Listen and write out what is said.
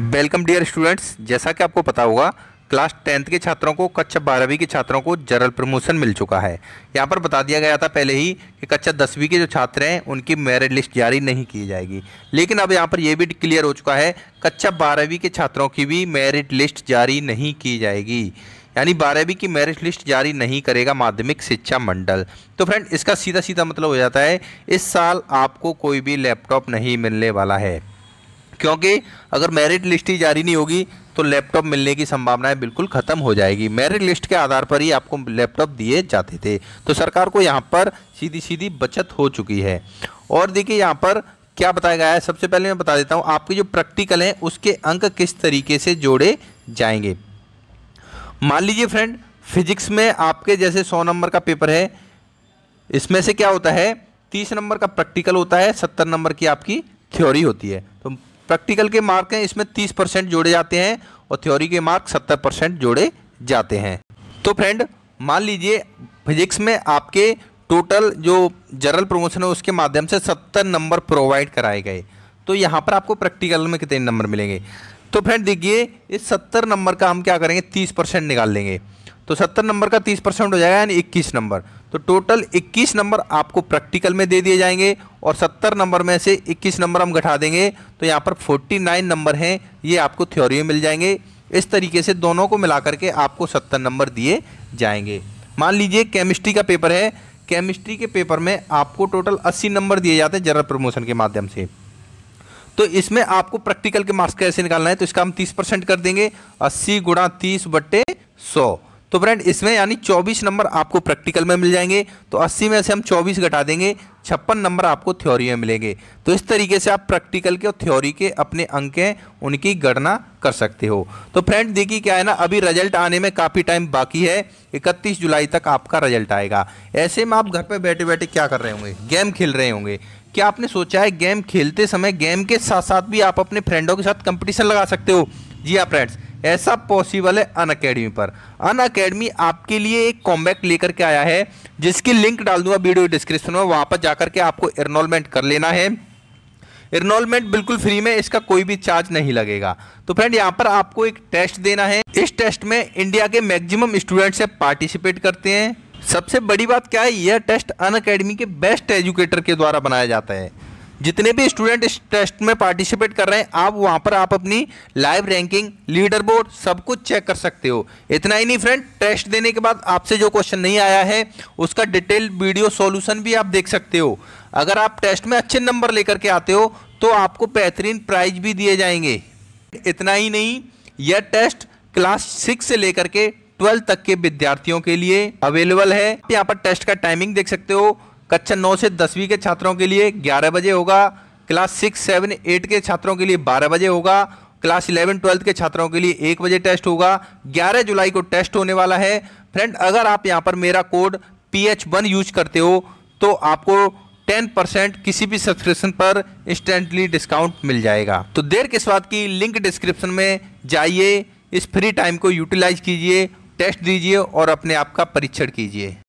welcome dear students जैसा कि आपको पता होगा क्लास टेंथ के छात्रों को कक्षा बारहवीं के छात्रों को जनरल प्रमोशन मिल चुका है यहाँ पर बता दिया गया था पहले ही कि कक्षा दसवीं के जो छात्र हैं उनकी मेरिट लिस्ट जारी नहीं की जाएगी लेकिन अब यहाँ पर यह भी क्लियर हो चुका है कक्षा बारहवीं के छात्रों की भी मेरिट लिस्ट जारी नहीं की जाएगी यानी बारहवीं की मेरिट लिस्ट जारी नहीं करेगा माध्यमिक शिक्षा मंडल तो फ्रेंड इसका सीधा सीधा मतलब हो जाता है इस साल आपको कोई भी लैपटॉप नहीं मिलने वाला है क्योंकि अगर मेरिट लिस्ट ही जारी नहीं होगी तो लैपटॉप मिलने की संभावनाएं बिल्कुल ख़त्म हो जाएगी मेरिट लिस्ट के आधार पर ही आपको लैपटॉप दिए जाते थे तो सरकार को यहाँ पर सीधी सीधी बचत हो चुकी है और देखिए यहाँ पर क्या बताया गया है सबसे पहले मैं बता देता हूँ आपके जो प्रैक्टिकल हैं उसके अंक किस तरीके से जोड़े जाएंगे मान लीजिए फ्रेंड फिजिक्स में आपके जैसे सौ नंबर का पेपर है इसमें से क्या होता है तीस नंबर का प्रैक्टिकल होता है सत्तर नंबर की आपकी थ्योरी होती है तो प्रैक्टिकल के मार्क हैं इसमें तीस परसेंट जोड़े जाते हैं और थ्योरी के मार्क सत्तर परसेंट जोड़े जाते हैं तो फ्रेंड मान लीजिए फिजिक्स में आपके टोटल जो जनरल प्रमोशन है उसके माध्यम से सत्तर नंबर प्रोवाइड कराए गए तो यहाँ पर आपको प्रैक्टिकल में कितने नंबर मिलेंगे तो फ्रेंड देखिए इस सत्तर नंबर का हम क्या करेंगे तीस परसेंट निकाल लेंगे तो सत्तर नंबर का तीस परसेंट हो जाएगा यानी इक्कीस नंबर तो टोटल इक्कीस नंबर आपको प्रैक्टिकल में दे दिए जाएंगे और सत्तर नंबर में से इक्कीस नंबर हम घटा देंगे तो यहाँ पर फोर्टी नाइन नंबर हैं ये आपको थ्योरी में मिल जाएंगे इस तरीके से दोनों को मिला करके आपको सत्तर नंबर दिए जाएंगे मान लीजिए केमिस्ट्री का पेपर है केमिस्ट्री के पेपर में आपको टोटल अस्सी नंबर दिए जाते हैं जनरल प्रमोशन के माध्यम से तो इसमें आपको प्रैक्टिकल के मार्क्स कैसे निकालना है तो इसका हम तीस परसेंट कर देंगे अस्सी गुणा तीस बट्टे सौ तो फ्रेंड इसमें यानी 24 नंबर आपको प्रैक्टिकल में मिल जाएंगे तो 80 में से हम 24 घटा देंगे छप्पन नंबर आपको थ्योरी में मिलेंगे तो इस तरीके से आप प्रैक्टिकल के और थ्योरी के अपने अंक हैं उनकी गणना कर सकते हो तो फ्रेंड देखिए क्या है ना अभी रिजल्ट आने में काफ़ी टाइम बाकी है 31 जुलाई तक आपका रिजल्ट आएगा ऐसे में आप घर पर बैठे बैठे क्या कर रहे होंगे गेम खेल रहे होंगे क्या आपने सोचा है गेम खेलते समय गेम के साथ साथ भी आप अपने फ्रेंडों के साथ कंपटीशन लगा सकते हो जी हाँ फ्रेंड्स ऐसा पॉसिबल है अन अकेडमी पर अन अकेडमी आपके लिए एक कॉम्बैक्ट लेकर के आया है जिसकी लिंक डाल दूंगा वीडियो डिस्क्रिप्शन में वहाँ पर जाकर के आपको एनरोलमेंट कर लेना है इनरोलमेंट बिल्कुल फ्री में इसका कोई भी चार्ज नहीं लगेगा तो फ्रेंड यहाँ पर आपको एक टेस्ट देना है इस टेस्ट में इंडिया के मैक्सिमम स्टूडेंट से पार्टिसिपेट करते हैं सबसे बड़ी बात क्या है यह टेस्ट अन अकेडमी के बेस्ट एजुकेटर के द्वारा बनाया जाता है जितने भी स्टूडेंट इस टेस्ट में पार्टिसिपेट कर रहे हैं आप वहाँ पर आप अपनी लाइव रैंकिंग लीडर बोर्ड सब कुछ चेक कर सकते हो इतना ही नहीं फ्रेंड टेस्ट देने के बाद आपसे जो क्वेश्चन नहीं आया है उसका डिटेल वीडियो सॉल्यूशन भी आप देख सकते हो अगर आप टेस्ट में अच्छे नंबर लेकर के आते हो तो आपको बेहतरीन प्राइज भी दिए जाएंगे इतना ही नहीं यह टेस्ट क्लास सिक्स से लेकर के ट्वेल्थ तक के विद्यार्थियों के लिए अवेलेबल है यहाँ पर टेस्ट का टाइमिंग देख सकते हो कक्षा नौ से दसवीं के छात्रों के लिए ग्यारह बजे होगा क्लास सिक्स सेवन एट के छात्रों के लिए बारह बजे होगा क्लास इलेवन ट्वेल्थ के छात्रों के लिए एक बजे टेस्ट होगा ग्यारह जुलाई को टेस्ट होने वाला है फ्रेंड अगर आप यहाँ पर मेरा code P H one use करते हो तो आपको टेन परसेंट किसी भी सब्सक्रिप्शन पर इंस्टेंटली डिस्काउंट मिल जाएगा तो देर किस बात की लिंक डिस्क्रिप्शन में जाइए इस फ्री टाइम को यूटिलाइज कीजिए टेस्ट दीजिए और अपने आप का परीक्षण कीजिए